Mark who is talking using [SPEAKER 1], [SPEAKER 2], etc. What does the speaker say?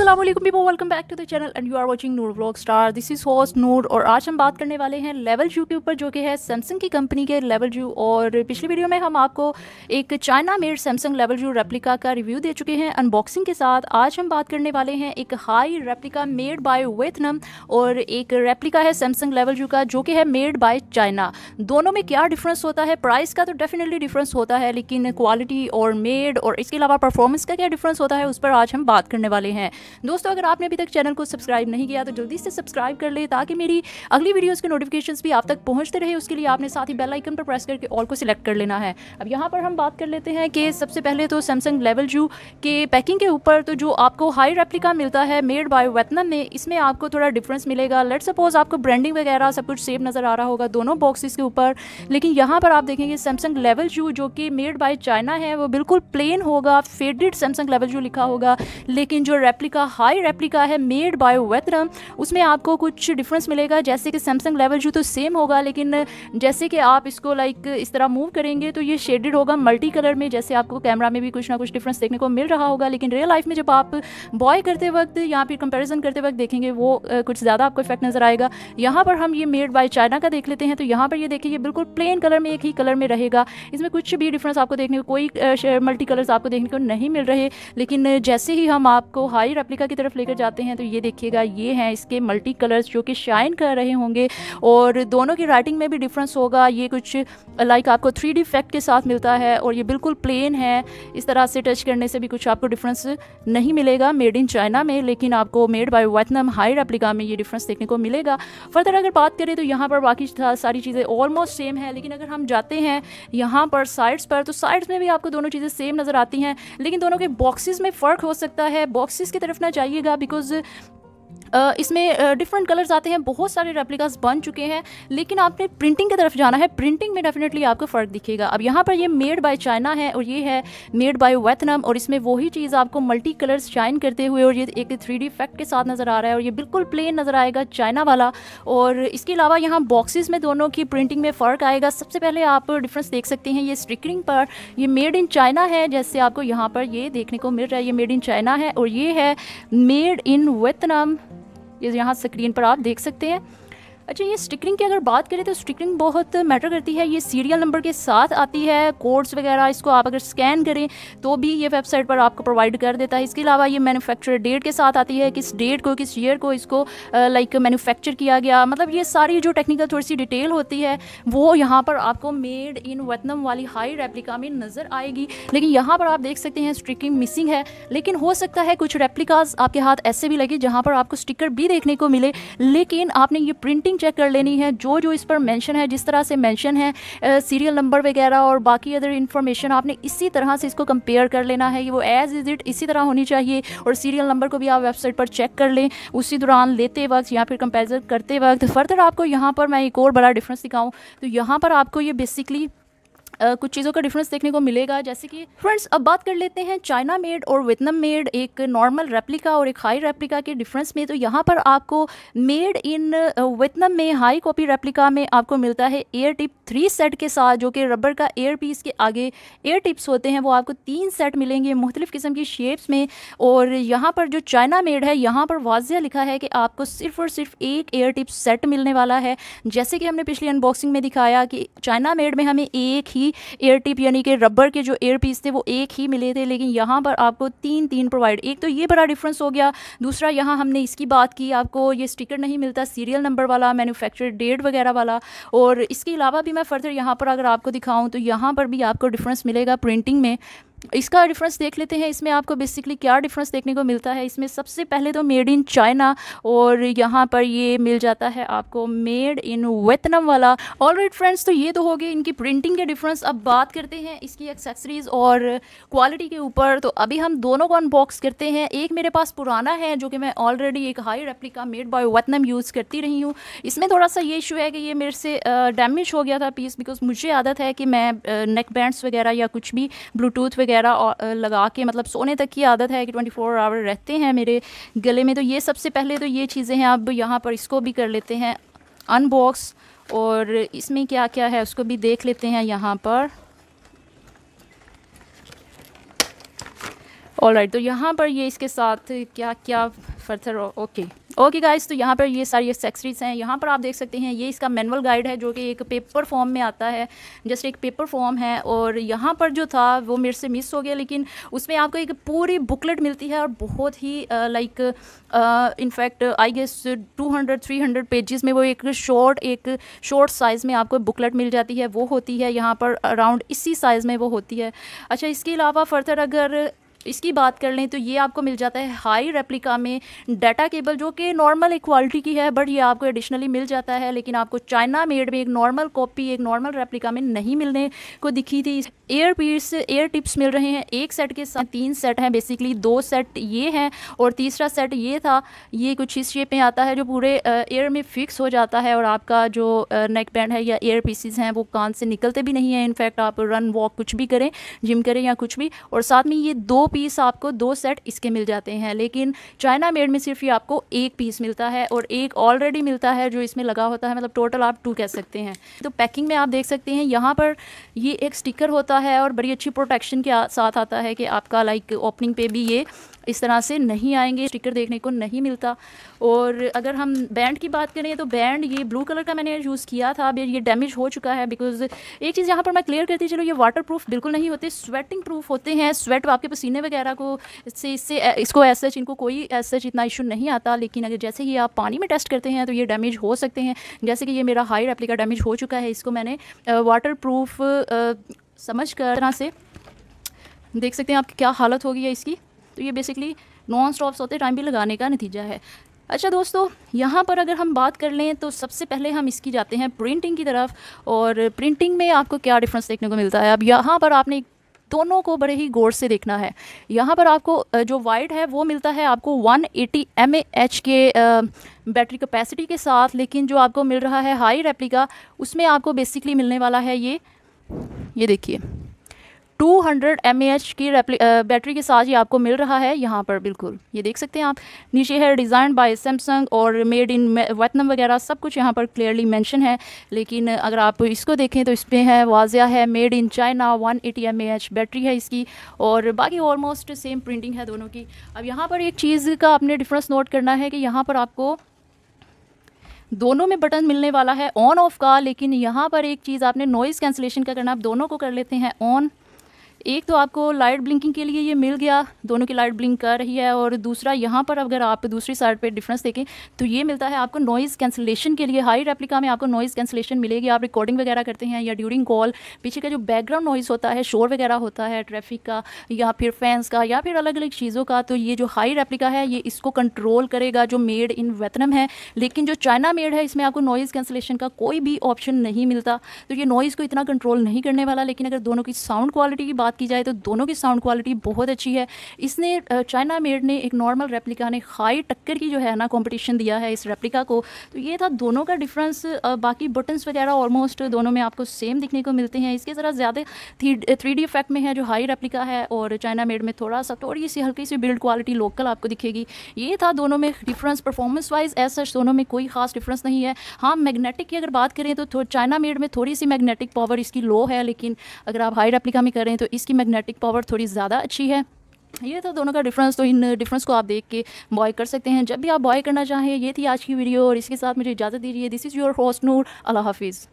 [SPEAKER 1] Aslam peeps welcome back to the channel and you are watching Noor vlog star this is host Noor और आज हम बात करने वाले हैं लेवल जू के ऊपर जो कि है सैमसंग की कंपनी के लेवल जू और पिछली वीडियो में हम आपको एक China made Samsung Level U replica का रिव्यू दे चुके हैं अनबॉक्सिंग के साथ आज हम बात करने वाले हैं एक high replica made by Vietnam और एक रेप्लिका है सैमसंग लेवल जू का जो कि है मेड बाय चाइना दोनों में क्या डिफरेंस होता है प्राइस का तो डेफिनेटली डिफरेंस होता है लेकिन क्वालिटी और मेड और इसके अलावा परफॉर्मेंस का क्या डिफरेंस होता है उस पर आज हम बात करने वाले हैं दोस्तों अगर आपने अभी तक चैनल को सब्सक्राइब नहीं किया तो जल्दी से सब्सक्राइब कर ले ताकि मेरी अगली वीडियोज़ के नोटिफिकेशन भी आप तक पहुँचते रहे उसके लिए आपने साथ ही बेल आइकन पर प्रेस करके ऑल को सिलेक्ट कर लेना है अब यहाँ पर हम बात कर लेते हैं कि सबसे पहले तो सैमसंग लेवल जू के पैकिंग के ऊपर तो जो आपको हाई रेप्लिका मिलता है मेड बाय वेतनम में इसमें आपको थोड़ा डिफरेंस मिलेगा लेट सपोज आपको ब्रांडिंग वगैरह सब कुछ सेम नज़र आ रहा होगा दोनों बॉक्सेस के ऊपर लेकिन यहाँ पर आप देखेंगे सैमसंग लेवल जू जो कि मेड बाय चाइना है वो बिल्कुल प्लेन होगा फेडेड सैमसंग लेवल जू लिखा होगा लेकिन जो रेप्लिका का हाई रेप्लिका है मेड बाय वेतरम उसमें आपको कुछ डिफरेंस मिलेगा जैसे कि सैमसंग लेवल जो तो सेम होगा लेकिन जैसे कि आप इसको लाइक इस तरह मूव करेंगे तो ये शेडेड होगा मल्टी कलर में जैसे आपको कैमरा में भी कुछ ना कुछ डिफरेंस देखने को मिल रहा होगा लेकिन रियल लाइफ में जब आप बॉय करते वक्त यहाँ पर कंपेरिजन करते वक्त देखेंगे वो कुछ ज़्यादा आपको इफेक्ट नज़र आएगा यहाँ पर हम ये मेड बाय चाइना का देख लेते हैं तो यहाँ पर ये देखिए बिल्कुल प्लेन कलर में एक ही कलर में रहेगा इसमें कुछ भी डिफरेंस आपको देखने को कोई मल्टी कलर्स आपको देखने को नहीं मिल रहे लेकिन जैसे ही हम आपको हाई रेप्लिका की तरफ लेकर जाते हैं तो ये देखिएगा ये हैं इसके मल्टी कलर्स जो कि शाइन कर रहे होंगे और दोनों की राइटिंग में भी डिफरेंस होगा ये कुछ लाइक uh, आपको थ्री डी इफेक्ट के साथ मिलता है और ये बिल्कुल प्लेन है इस तरह से टच करने से भी कुछ आपको डिफरेंस नहीं मिलेगा मेड इन चाइना में लेकिन आपको made by Vietnam high replica में ये डिफरेंस देखने को मिलेगा फर्दर अगर बात करें तो यहाँ पर बाकी सारी चीज़ें ऑलमोस्ट सेम है लेकिन अगर हम जाते हैं यहाँ पर साइड्स पर तो साइड्स में भी आपको दोनों चीज़ें सेम नज़र आती हैं लेकिन दोनों के बॉक्सेस में फ़र्क हो सकता है बॉक्सेस की रखना ना जाइएगा बिकॉज इसमें डिफरेंट कलर्स आते हैं बहुत सारे रेप्लिकास बन चुके हैं लेकिन आपने प्रिंटिंग की तरफ जाना है प्रिंटिंग में डेफिनेटली आपको फ़र्क दिखेगा अब यहाँ पर ये मेड बाय चाइना है और ये है मेड बाय वेथनम और इसमें वही चीज़ आपको मल्टी कलर्स शाइन करते हुए और ये एक थ्री डी इफेक्ट के साथ नज़र आ रहा है और ये बिल्कुल प्लेन नज़र आएगा चाइना वाला और इसके अलावा यहाँ बॉक्सेस में दोनों की प्रिंटिंग में फ़र्क आएगा सबसे पहले आप डिफरेंस देख सकते हैं ये स्टिकरिंग पर ये मेड इन चाइना है जैसे आपको यहाँ पर ये देखने को मिल रहा है ये मेड इन चाइना है और ये है मेड इन वेतनम ये यहाँ स्क्रीन पर आप देख सकते हैं अच्छा ये स्टिकरिंग की अगर बात करें तो स्टिकरिंग बहुत मैटर करती है ये सीरियल नंबर के साथ आती है कोड्स वगैरह इसको आप अगर स्कैन करें तो भी ये वेबसाइट पर आपको प्रोवाइड कर देता है इसके अलावा ये मैनुफेक्चर डेट के साथ आती है किस डेट को किस ईयर को इसको लाइक मैनुफेक्चर किया गया मतलब ये सारी जो टेक्निकल थोड़ी सी डिटेल होती है वो यहाँ पर आपको मेड इन वतनम वाली हाई रेप्लिका में नज़र आएगी लेकिन यहाँ पर आप देख सकते हैं स्टिकिंग मिसिंग है लेकिन हो सकता है कुछ रेप्लिकाज आपके हाथ ऐसे भी लगे जहाँ पर आपको स्टिकर भी देखने को मिले लेकिन आपने ये प्रिंटिंग चेक कर लेनी है जो जो इस पर मेंशन है जिस तरह से मेंशन है सीरियल नंबर वगैरह और बाकी अदर इन्फॉर्मेशन आपने इसी तरह से इसको कंपेयर कर लेना है वो एज इज इट इसी तरह होनी चाहिए और सीरियल नंबर को भी आप वेबसाइट पर चेक कर लें उसी दौरान लेते वक्त या फिर कंपेरिजन करते वक्त फर्दर आपको यहाँ पर मैं एक और बड़ा डिफरेंस दिखाऊँ तो यहाँ पर आपको ये बेसिकली कुछ चीज़ों का डिफरेंस देखने को मिलेगा जैसे कि फ्रेंड्स अब बात कर लेते हैं चाइना मेड और वियतनाम मेड एक नॉर्मल रेप्लिका और एक हाई रेप्लिका के डिफरेंस में तो यहाँ पर आपको मेड इन वियतनाम में हाई कॉपी रेप्लिका में आपको मिलता है एयर टिप थ्री सेट के साथ जो कि रबर का एयर पीस के आगे एयर टिप्स होते हैं वो आपको तीन सेट मिलेंगे मुख्तलिफ़ किस्म की शेप्स में और यहाँ पर जो चाइना मेड है यहाँ पर वाजिया लिखा है कि आपको सिर्फ और सिर्फ एक एयर टिप सेट मिलने वाला है जैसे कि हमने पिछली अनबॉक्सिंग में दिखाया कि चाइना मेड में हमें एक ही एयर टिप यानी कि रबर के जो एयर पीस थे वो एक ही मिले थे लेकिन यहाँ पर आपको तीन तीन प्रोवाइड एक तो ये बड़ा डिफरेंस हो गया दूसरा यहाँ हमने इसकी बात की आपको ये स्टिकर नहीं मिलता सीरियल नंबर वाला मैनुफेक्चर डेट वगैरह वाला और इसके अलावा भी मैं फर्दर यहाँ पर अगर आपको दिखाऊँ तो यहाँ पर भी आपको डिफरेंस मिलेगा प्रिंटिंग में इसका डिफरेंस देख लेते हैं इसमें आपको बेसिकली क्या डिफरेंस देखने को मिलता है इसमें सबसे पहले तो मेड इन चाइना और यहाँ पर ये मिल जाता है आपको मेड इन वेतनम वाला ऑल राइट फ्रेंड्स तो ये तो हो गए इनकी प्रिंटिंग के डिफरेंस अब बात करते हैं इसकी एक्सेसरीज़ और क्वालिटी के ऊपर तो अभी हम दोनों को अनबॉक्स करते हैं एक मेरे पास पुराना है जो कि मैं ऑलरेडी एक high replica made by Vietnam use करती रही हूँ इसमें थोड़ा सा ये इशू है कि ये मेरे से डैमेज हो गया था पीस बिकॉज मुझे आदत है कि मैं नेक बैंड्स वगैरह या कुछ भी ब्लूटूथ वगैरह वगैरह लगा के मतलब सोने तक की आदत है कि 24 फोर आवर रहते हैं मेरे गले में तो ये सबसे पहले तो ये चीज़ें हैं अब यहाँ पर इसको भी कर लेते हैं अनबॉक्स और इसमें क्या क्या है उसको भी देख लेते हैं यहाँ पर ऑल राइट right, तो यहाँ पर ये इसके साथ क्या क्या फर्थर ओके ओके गाइस तो यहाँ पर ये सारी एक्सेसरीज हैं यहाँ पर आप देख सकते हैं ये इसका मैनुअल गाइड है जो कि एक पेपर फॉर्म में आता है जस्ट एक पेपर फॉर्म है और यहाँ पर जो था वो मेरे से मिस हो गया लेकिन उसमें आपको एक पूरी बुकलेट मिलती है और बहुत ही like in fact I guess two hundred three hundred pages में वो एक शॉर्ट एक शॉर्ट साइज़ में आपको बुकलेट मिल जाती है वो होती है यहाँ पर अराउंड इसी साइज़ में वो होती है अच्छा इसके अलावा फर्दर अगर इसकी बात कर लें तो ये आपको मिल जाता है हाई रेप्लिका में डाटा केबल जो कि नॉर्मल एक क्वालिटी की है बट ये आपको एडिशनली मिल जाता है लेकिन आपको चाइना मेड में एक नॉर्मल कॉपी एक नॉर्मल रेप्लिका में नहीं मिलने को दिखी थी एयर पीस एयर टिप्स मिल रहे हैं एक सेट के साथ तीन सेट हैं बेसिकली दो सेट ये हैं और तीसरा सेट ये था ये कुछ इस शेप में आता है जो पूरे एयर में फिक्स हो जाता है और आपका जो नेक बैंड है या एयर पीसीज हैं वो कान से निकलते भी नहीं हैं इनफैक्ट आप रन वॉक कुछ भी करें जिम करें या कुछ भी और साथ में ये दो पीस आपको दो सेट इसके मिल जाते हैं लेकिन चाइना मेड में सिर्फ ये आपको एक पीस मिलता है और एक ऑलरेडी मिलता है जो इसमें लगा होता है मतलब टोटल आप टू कह सकते हैं तो पैकिंग में आप देख सकते हैं यहाँ पर ये एक स्टिकर होता है और बड़ी अच्छी प्रोटेक्शन के साथ आता है कि आपका लाइक ओपनिंग पे भी ये इस तरह से नहीं आएंगे स्टिकर देखने को नहीं मिलता और अगर हम बैंड की बात करें तो बैंड ये ब्लू कलर का मैंने यूज़ किया था अब ये डैमेज हो चुका है बिकॉज एक चीज़ यहाँ पर मैं क्लियर करती चलो ये वाटर प्रूफ बिल्कुल नहीं होते स्वेटिंग प्रूफ होते हैं स्वेट आपके पसीने वगैरह को इससे इससे इसको एज सच इनको कोई एज सच इतना इशू नहीं आता लेकिन अगर जैसे ही आप पानी में टेस्ट करते हैं तो ये डैमेज हो सकते हैं जैसे कि ये मेरा हाई रेप्लिका डैमेज हो चुका है इसको मैंने वाटर प्रूफ समझ कर तरह से देख सकते हैं आपकी क्या हालत होगी है इसकी तो ये बेसिकली नॉन स्टॉप्स होते टाइम भी लगाने का नतीजा है अच्छा दोस्तों यहाँ पर अगर हम बात कर लें तो सबसे पहले हम इसकी जाते हैं प्रिंटिंग की तरफ और प्रिंटिंग में आपको क्या डिफरेंस देखने को मिलता है अब यहाँ पर आपने दोनों को बड़े ही गौर से देखना है यहाँ पर आपको जो वाइड है वो मिलता है आपको 180 एटी के बैटरी कैपेसिटी के साथ लेकिन जो आपको मिल रहा है हाई रेप्लिका उसमें आपको बेसिकली मिलने वाला है ये ये देखिए टू हंड्रेड की बैटरी के साथ ही आपको मिल रहा है यहाँ पर बिल्कुल ये देख सकते हैं आप नीचे है डिज़ाइन बाय सैमसंग और मेड इन वतनम वगैरह सब कुछ यहाँ पर क्लियरली मैंशन है लेकिन अगर आप इसको देखें तो इसमें है वाजिया है made in China one eighty M battery है इसकी और बाकी ऑलमोस्ट सेम प्रिंटिंग है दोनों की अब यहाँ पर एक चीज़ का आपने डिफ्रेंस नोट करना है कि यहाँ पर आपको दोनों में बटन मिलने वाला है ऑन ऑफ का लेकिन यहाँ पर एक चीज़ आपने नॉइज़ कैंसिलेशन का करना आप दोनों को कर लेते हैं ऑन एक तो आपको लाइट ब्लिंकिंग के लिए ये मिल गया दोनों की लाइट ब्लिंक कर रही है और दूसरा यहाँ पर अगर आप दूसरी साइड पे डिफरेंस देखें तो ये मिलता है आपको नॉइज़ कैंसिलेशन के लिए हाई रेप्लिका में आपको नॉइज़ कैंसिलेशन मिलेगी आप रिकॉर्डिंग वगैरह करते हैं या ड्यूरिंग कॉल पीछे का जो बैकग्राउंड नॉइज़ होता है शोर वगैरह होता है ट्रैफिक का या फिर फैंस का या फिर अलग अलग चीज़ों का तो ये जो हाई रेप्लिका है ये इसको कंट्रोल करेगा जो मेड इन वेतनम है लेकिन जो चाइना मेड है इसमें आपको नॉइज़ कैंसिलेशन का कोई भी ऑप्शन नहीं मिलता तो ये नॉइज़ को इतना कंट्रोल नहीं करने वाला लेकिन अगर दोनों की साउंड क्वालिटी की बात बात की जाए तो दोनों की साउंड क्वालिटी बहुत अच्छी है इसने चाइना मेड ने एक नॉर्मल रेप्लिका ने हाई टक्कर की जो है ना कॉम्पिटिशन दिया है इस रेप्लिका को तो ये था दोनों का डिफरेंस बाकी बटन्स वगैरह ऑलमोस्ट दोनों में आपको सेम दिखने को मिलते हैं इसके ज़रा ज़्यादा थ्री डी इफेक्ट में है जो हाई रेप्लिका है और चाइना मेड में थोड़ा सा थोड़ी सी हल्की सी बिल्ड क्वालिटी लोकल आपको दिखेगी ये था दोनों में difference performance wise as such दोनों में कोई खास डिफरेंस नहीं है हाँ मैग्नेटिक की अगर बात करें तो चाइना मेड में थोड़ी सी मैग्नेटिक पावर इसकी लो है लेकिन अगर आप हाई रेप्लिका में करें तो इसकी मैग्नेटिक पावर थोड़ी ज़्यादा अच्छी है ये था तो दोनों का डिफरेंस तो इन डिफरेंस को आप देख के बॉय कर सकते हैं जब भी आप बॉय करना चाहें ये थी आज की वीडियो और इसके साथ मुझे इजाज़त दीजिए this is your host Noor अल्लाह हाफिज़